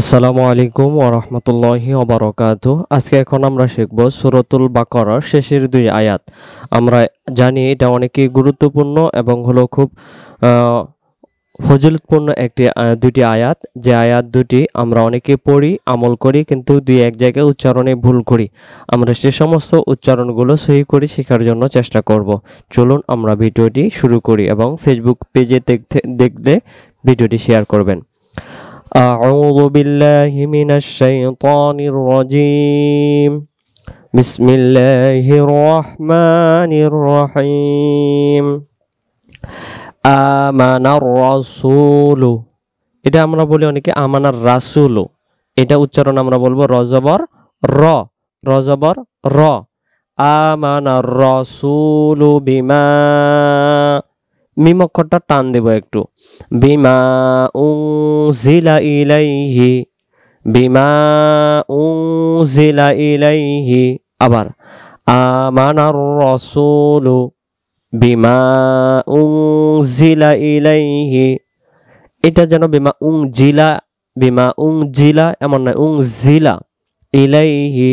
আসসালামু আলাইকুম ওরহমতুল্লাহি ওবরকাত আজকে এখন আমরা শিখব সুরতুল বাকরার শেষের দুই আয়াত আমরা জানি এটা অনেকই গুরুত্বপূর্ণ এবং হলো খুব ফজিলতপূর্ণ একটি দুটি আয়াত যে আয়াত দুটি আমরা অনেকে পড়ি আমল করি কিন্তু দুই এক জায়গায় উচ্চারণে ভুল করি আমরা সে সমস্ত উচ্চারণগুলো সহি করে শেখার জন্য চেষ্টা করব চলুন আমরা ভিডিওটি শুরু করি এবং ফেসবুক পেজে দেখতে দেখলে ভিডিওটি শেয়ার করবেন أعوذ بالله من الشيطان الرجيم بسم الله الرحمن الرحيم আমানার রাসুলু এটা আমরা বলি অনেকে আমানার রাসুলু এটা উচ্চারণ আমরা বলবো রজবর র রজবর র আমানার রাসুলু বিমা মিম টান দেব একটু বিমা উজিলা ইলাইহি বিমা উজিলা ইলাইহি আবার আমানার রসুলু বিমা উজিলা ইলাইহি এটা যেন বিমা উং জিলা বিমা উং জিলা এমন নয় উং জিলা ইলাইহি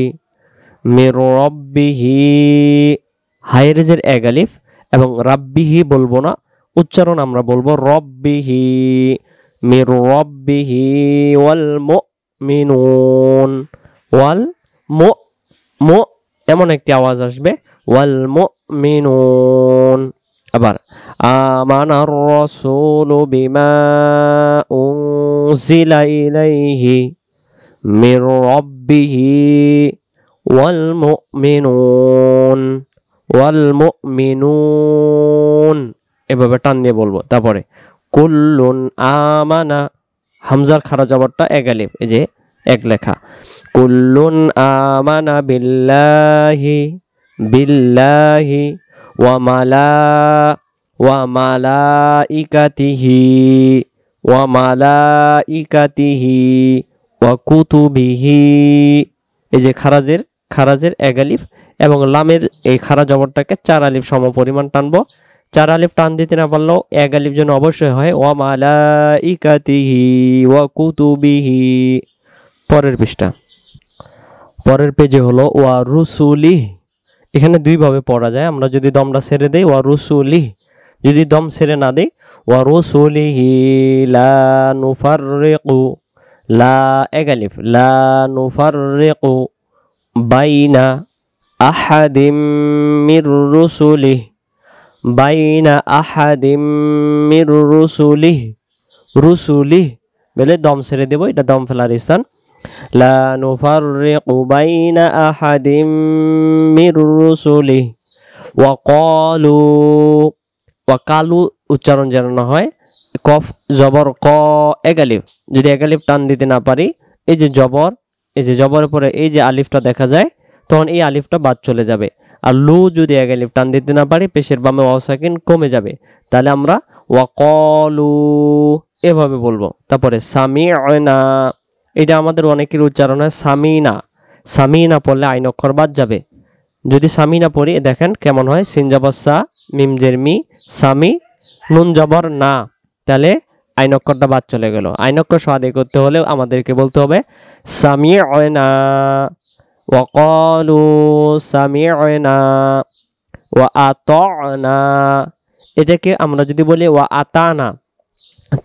রব্বিহি হাইরেজের এক আলিফ এবং রাব্বিহি বলবো না উচ্চারণ আমরা বলবো রব্বিহি মির রব্বিহি ওয়াল মুমিনুন ওয়াল মো মো এমন একটি আওয়াজ আসবে ওয়াল মুমিনুন আবার আমানার রাসূলু বিমা উনজিলা ইলাইহি মির রব্বিহি ওয়াল মুমিনুন ওয়াল মুমিনুন এভাবে টান দিয়ে বলবো তারপরে কুল্লুন আমানা হামজার খারা জবরটা এক এই যে এক লেখা কুল্লুন আমানা বিল্লাহি বিল্লাহি ওয়া মালা ওয়া মালাইকাতিহি ওয়া মালাইকাতিহি ওয়া কুতুবিহি এই যে খারাজের খারাজের এক আলিফ এবং লামের এই খারা জবরটাকে চার আলিফ সম পরিমাণ টানবো চার আলিফ টান দিতে না পারলেও এক আলিফ যেন অবশ্যই হয় ওয়া মালাইকাতিহি ওয়া কুতুবিহি পরের পৃষ্ঠা পরের পেজে হলো ওয়া রুসুলি এখানে দুইভাবে পড়া যায় আমরা যদি দমটা ছেড়ে দেই ওয়া রুসুলি যদি দম ছেড়ে না দিই ওয়া রুসুলিহি লা নুফাররিকু লা এক আলিফ লা নুফাররিকু বাইনা আহাদিম মির রুসুলিহ বাইনা আহাদিম মির রুসুলি রুসুলি বলে দম ছেড়ে দেব এটা দম ফেলার স্থান লা বাইনা কালু উচ্চারণ যেন না হয় কফ জবর ক এগালিফ যদি এগালিফ টান দিতে না পারি এই যে জবর এই যে জবর পরে এই যে আলিফটা দেখা যায় তখন এই আলিফটা বাদ চলে যাবে আর লু যদি এগালিফ টান দিতে না পারি পেশের বামে ওয়াসাকিন কমে যাবে তাহলে আমরা ওয়াকলু এভাবে বলবো তারপরে না এটা আমাদের অনেকের উচ্চারণ হয় সামিনা সামিনা পড়লে আইন অক্ষর বাদ যাবে যদি সামিনা পড়ি দেখেন কেমন হয় সিনজাবর সা মিমজের মি সামি নুন জবর না তাহলে আইন অক্ষরটা বাদ চলে গেল আইন অক্ষর সহাদি করতে হলে আমাদেরকে বলতে হবে সামি না ওয়াকালু সামি'না ওয়া এটাকে আমরা যদি বলি ওয়া আতানা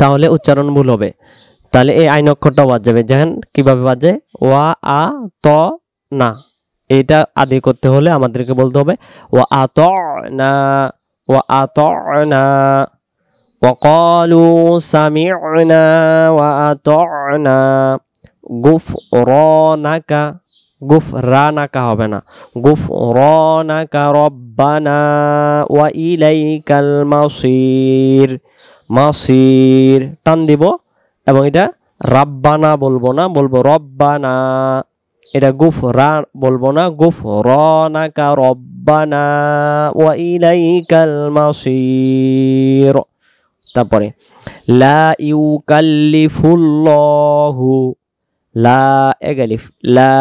তাহলে উচ্চারণ ভুল হবে তাহলে এই আইন অক্ষরটা বাদ যাবে কিভাবে কীভাবে বাজে ওয়া আ ত না এটা আদি করতে হলে আমাদেরকে বলতে হবে ওয়া আত না ওয়া আত না وقالوا سمعنا وأطعنا غفرانك গুফ রানাকা হবে না গুফ রানাকা রব্বানা ওয়া ইলাইকাল মাসির মাসির টান দিব এবং এটা রাব্বানা বলবো না বলবো রব্বানা এটা গুফ রা বলবো না গুফ রানাকা রব্বানা ওয়া ইলাইকাল মাসির তারপরে লা ইউকাল্লিফুল্লাহু লা এক আলিফ লা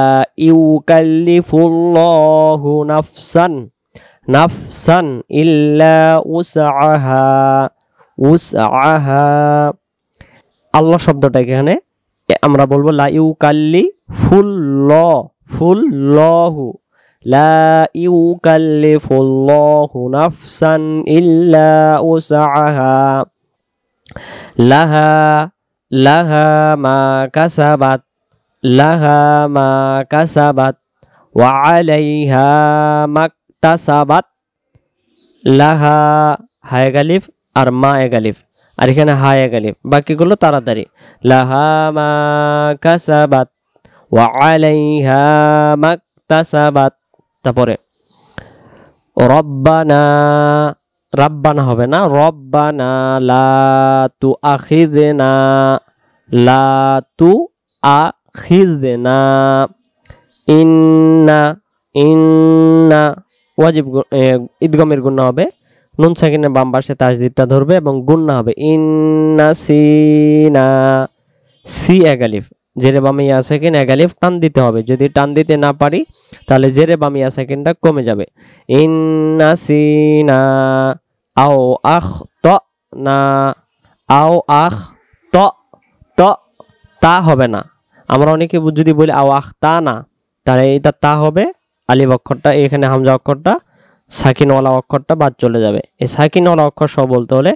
ইউকাল্লিফুল্লাহু নাফসান নাফসান ইল্লা উসআহা উসআহা আল্লাহ শব্দটা এখানে আমরা বলবো লা ইউকাল্লি ফুল ল ফুল লহু লা ফুল ইউকাল্লিফুল্লাহু নাফসান ইল্লা উসআহা লাহা লাহা মা কাসাবাত লাহা মা কাসাবাত ওয়া আলাইহা মাকতাসাবাত লাহা হায় গালিফ আর মা এ গালিফ আর এখানে হায় গালিফ বাকিগুলো তাড়াতাড়ি লাহা মা কাসাবাত ওয়া আলাইহা মাকতাসাবাত তারপরে রব্বানা রব্বানা হবে না রব্বানা লা তু আখিদনা লা তু আ খিদনা ইন্না ইন্না ওয়াজিব ঈদগমের গুণা হবে নুন সাকিনের বাম পাশে তাজদিদটা ধরবে এবং গুণ হবে ইন্না সিনা সি এগালিফ জেরে বামিয়া ইয়াসাকিন এগালিফ টান দিতে হবে যদি টান দিতে না পারি তাহলে জেরে বামিয়া সেকেন্ডটা কমে যাবে ইন্না সিনা আও আখ ত না আও আখ ত ত তা হবে না আমরা অনেকে যদি বলি আও তা না তাহলে এটা তা হবে আলিফ অক্ষরটা এখানে হামজা অক্ষরটা সাকিনওয়ালা অক্ষরটা বাদ চলে যাবে এই সাকিনওয়ালা অক্ষর সব বলতে হলে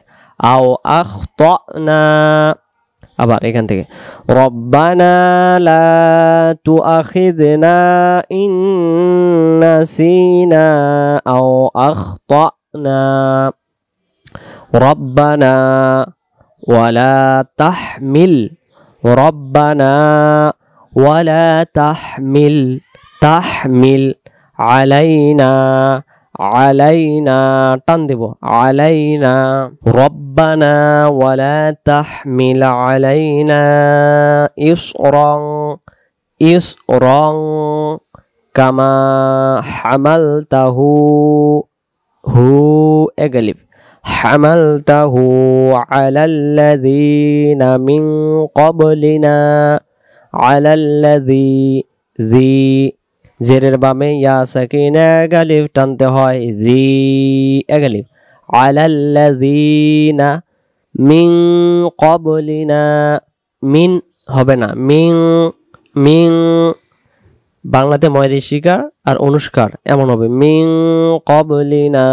আও আখ না আবার এখান থেকে রব্বানা লা তুআখিযনা ইন নাসিনা আও না রব্বানা ওয়ালা তাহমিল ربنا ولا تحمل تحمل علينا علينا টান علينا ربنا ولا تحمل علينا إصرا إصرا كما حملته هو এগালিব حملته على الذين من আলাল্লাযী জি জেরের বামে ইয়া সাকিনা গালিব টানতে হয় জি এগালিব আলাল্লাযীনা মিন ক্বাবলিনা মিন হবে না মিং মিং বাংলাতে ময়দের শিকার আর অনুষ্কার এমন হবে মিং কবলিনা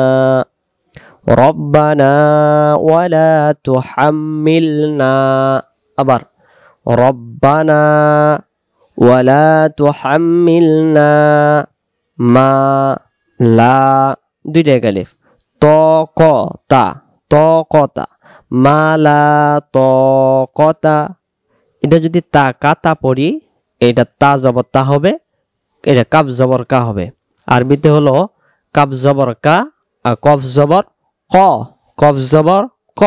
রব্বানা ওয়ালা তুহাম্মিলনা আবার রব্বানা ওয়ালা তুহাম্মিলনা মা লা দুইটা একালিফ ত ক তা ত কতা মালা ত কতা এটা যদি তা কাতা পড়ি এটা তা জবর তা হবে এটা কাপ জবর কা হবে আরবিতে হলো কাপ জবর কা আর কফ জবর ক কফ জবর ক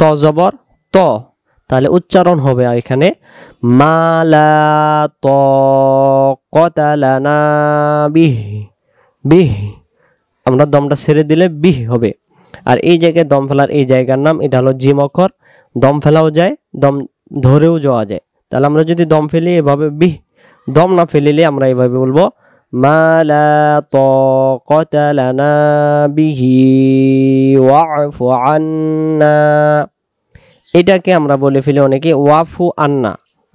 ত জবর ত তাহলে উচ্চারণ হবে এখানে মালা ত কতালানা বিহ বিহ আমরা দমটা ছেড়ে দিলে বিহ হবে আর এই জায়গায় দম ফেলার এই জায়গার নাম এটা হলো জিম অক্ষর দম ফেলাও যায় দম ধরেও যাওয়া যায় তাহলে আমরা যদি দম ফেলি এভাবে বিহ দম না ফেলিলে আমরা এভাবে বলবো ما لا طاقة لنا به واعف عنا এটাকে আমরা বলে ফেলি অনেকে ওয়াফু আন্না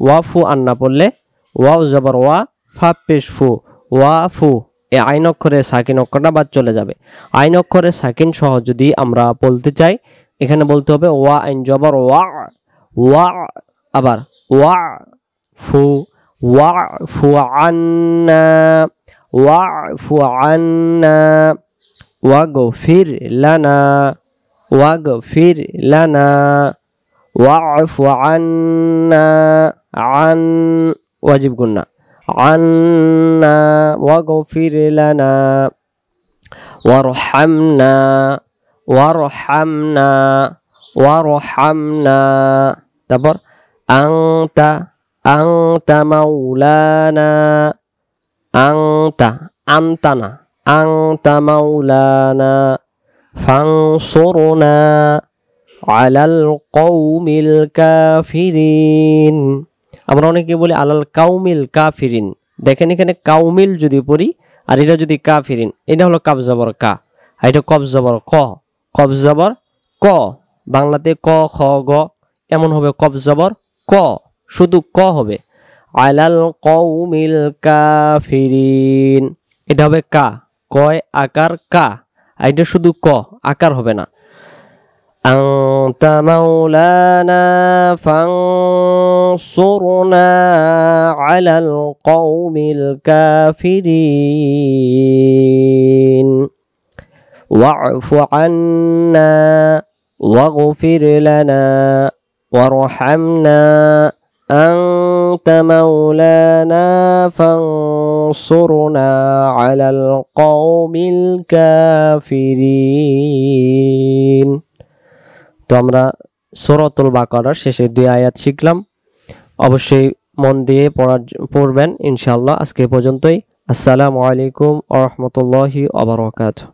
ওয়াফু আন্না বললে ওয়াও জবর ওয়া ফা পেশ ফু ওয়াফু এ আইন অক্ষরে সাকিন অক্ষরটা বাদ চলে যাবে আইন অক্ষরে সাকিন সহ যদি আমরা বলতে চাই এখানে বলতে হবে ওয়া আইন জবর ওয়া ওয়া আবার ওয়া ফু واعف عنا واعف عنا واغفر لنا واغفر لنا واعف عنا عن واجب قلنا عنا واغفر لنا وارحمنا وارحمنا وارحمنا دبر أنت আংতা মাউলানা আংতা আন্তানা আংতা মাউলানা ফাংসুরনা আলাল কৌমিল কাফিরিন আমরা অনেকে বলি আলাল কাউমিল কাফিরিন দেখেন এখানে কাউমিল যদি পড়ি আর এটা যদি কাফিরিন এটা হলো কাবজাবর কা আর এটা কবজাবর ক কবজাবর ক বাংলাতে ক খ গ এমন হবে কবজাবর ক শুধু ক হবে আলাল কৌমিল কাফিরিন এটা হবে কা কয় আকার কা এটা শুধু ক আকার হবে না أنت مولانا فانصرنا على القوم الكافرين واعف عنا واغفر لنا وارحمنا أنت مولانا فانصرنا على القوم الكافرين তো আমরা বা বাকারার শেষে দুই আয়াত শিখলাম অবশ্যই মন দিয়ে পড়ার পড়বেন ইনশাল্লাহ আজকে পর্যন্তই আসসালামু আলাইকুম আ আবরকাত